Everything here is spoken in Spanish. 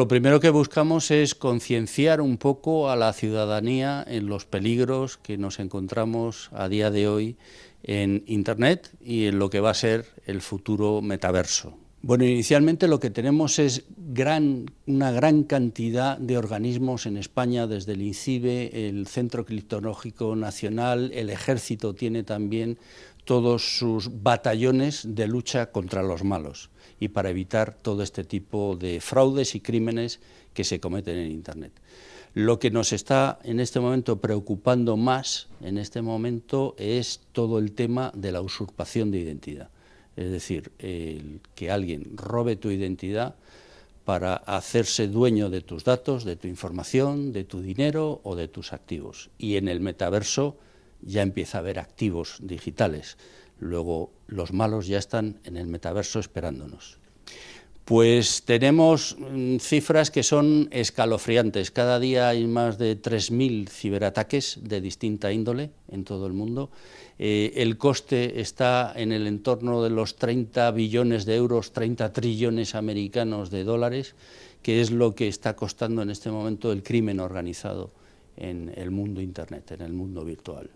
Lo primero que buscamos es concienciar un poco a la ciudadanía en los peligros que nos encontramos a día de hoy en Internet y en lo que va a ser el futuro metaverso. Bueno, inicialmente lo que tenemos es una gran cantidad de organismos en España, desde el INCIBE, el Centro Criptológico Nacional, el Ejército tiene también todos sus batallones de lucha contra los malos y para evitar todo este tipo de fraudes y crímenes que se cometen en Internet. Lo que nos está en este momento preocupando más en este momento es todo el tema de la usurpación de identidad es decir, el que alguien robe tu identidad para hacerse dueño de tus datos, de tu información, de tu dinero o de tus activos. Y en el metaverso ya empieza a haber activos digitales. Luego los malos ya están en el metaverso esperándonos pues tenemos mm, cifras que son escalofriantes. Cada día hay más de 3.000 ciberataques de distinta índole en todo el mundo. Eh, el coste está en el entorno de los 30 billones de euros, 30 trillones americanos de dólares, que es lo que está costando en este momento el crimen organizado en el mundo Internet, en el mundo virtual.